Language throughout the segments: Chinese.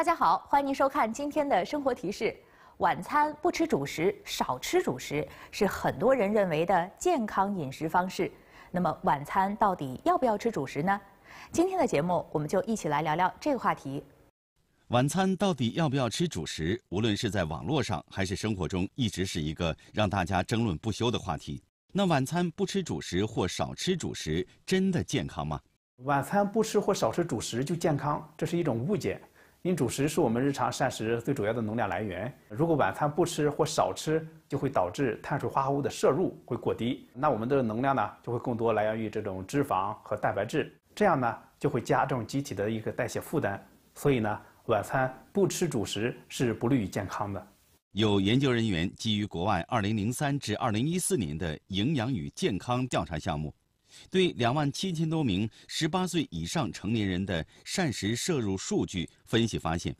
大家好，欢迎您收看今天的生活提示。晚餐不吃主食，少吃主食是很多人认为的健康饮食方式。那么，晚餐到底要不要吃主食呢？今天的节目，我们就一起来聊聊这个话题。晚餐到底要不要吃主食？无论是在网络上还是生活中，一直是一个让大家争论不休的话题。那晚餐不吃主食或少吃主食真的健康吗？晚餐不吃或少吃主食就健康，这是一种误解。因主食是我们日常膳食最主要的能量来源，如果晚餐不吃或少吃，就会导致碳水化合物的摄入会过低，那我们的能量呢就会更多来源于这种脂肪和蛋白质，这样呢就会加重机体的一个代谢负担，所以呢晚餐不吃主食是不利于健康的。有研究人员基于国外2003至2014年的营养与健康调查项目。对两万七千多名十八岁以上成年人的膳食摄入数据分析发现，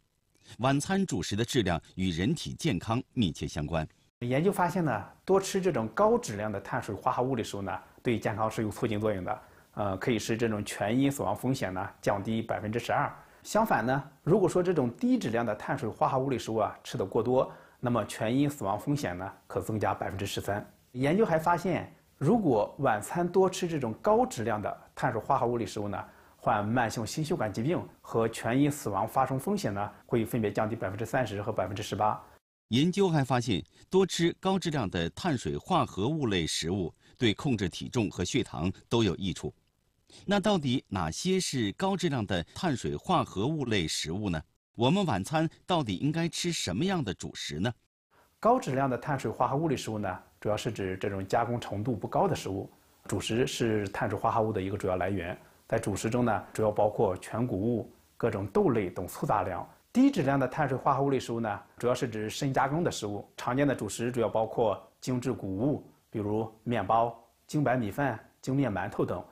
晚餐主食的质量与人体健康密切相关。研究发现呢，多吃这种高质量的碳水化合物的食物呢，对健康是有促进作用的。呃，可以使这种全因死亡风险呢降低百分之十二。相反呢，如果说这种低质量的碳水化合物的食物啊吃得过多，那么全因死亡风险呢可增加百分之十三。研究还发现。如果晚餐多吃这种高质量的碳水化合物类食物呢，患慢性心血管疾病和全因死亡发生风险呢，会分别降低百分之三十和百分之十八。研究还发现，多吃高质量的碳水化合物类食物对控制体重和血糖都有益处。那到底哪些是高质量的碳水化合物类食物呢？我们晚餐到底应该吃什么样的主食呢？高质量的碳水化合物类食物呢，主要是指这种加工程度不高的食物。主食是碳水化合物的一个主要来源，在主食中呢，主要包括全谷物、各种豆类等粗杂粮。低质量的碳水化合物类食物呢，主要是指深加工的食物。常见的主食主要包括精致谷物，比如面包、精白米饭、精面馒头等。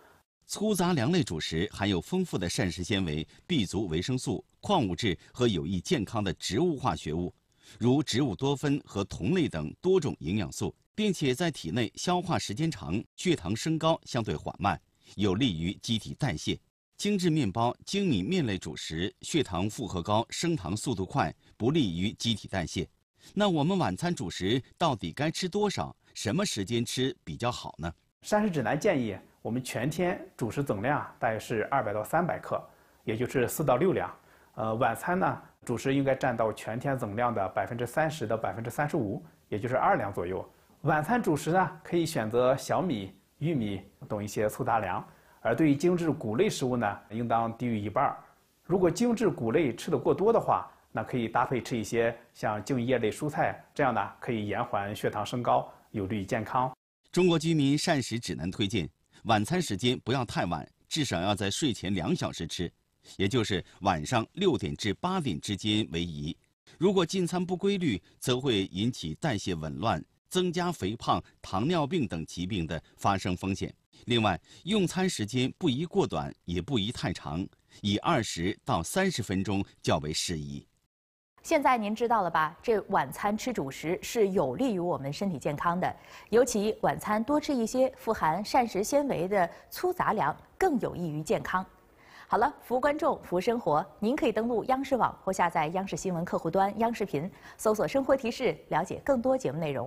粗杂粮类主食含有丰富的膳食纤维、B 族维生素、矿物质和有益健康的植物化学物。如植物多酚和酮类等多种营养素，并且在体内消化时间长，血糖升高相对缓慢，有利于机体代谢。精致面包、精米面类主食，血糖负荷高，升糖速度快，不利于机体代谢。那我们晚餐主食到底该吃多少，什么时间吃比较好呢？膳食指南建议我们全天主食总量大约是二百到三百克，也就是四到六两。呃，晚餐呢？主食应该占到全天总量的百分之三十到百分之三十五，也就是二两左右。晚餐主食呢，可以选择小米、玉米等一些粗杂粮。而对于精致谷类食物呢，应当低于一半。如果精致谷类吃得过多的话，那可以搭配吃一些像茎叶类蔬菜，这样呢可以延缓血糖升高，有利于健康。中国居民膳食指南推荐，晚餐时间不要太晚，至少要在睡前两小时吃。也就是晚上六点至八点之间为宜。如果进餐不规律，则会引起代谢紊乱，增加肥胖、糖尿病等疾病的发生风险。另外，用餐时间不宜过短，也不宜太长，以二十到三十分钟较为适宜。现在您知道了吧？这晚餐吃主食是有利于我们身体健康的，尤其晚餐多吃一些富含膳食纤维的粗杂粮，更有益于健康。好了，服务观众，服务生活。您可以登录央视网或下载央视新闻客户端“央视频”，搜索“生活提示”，了解更多节目内容。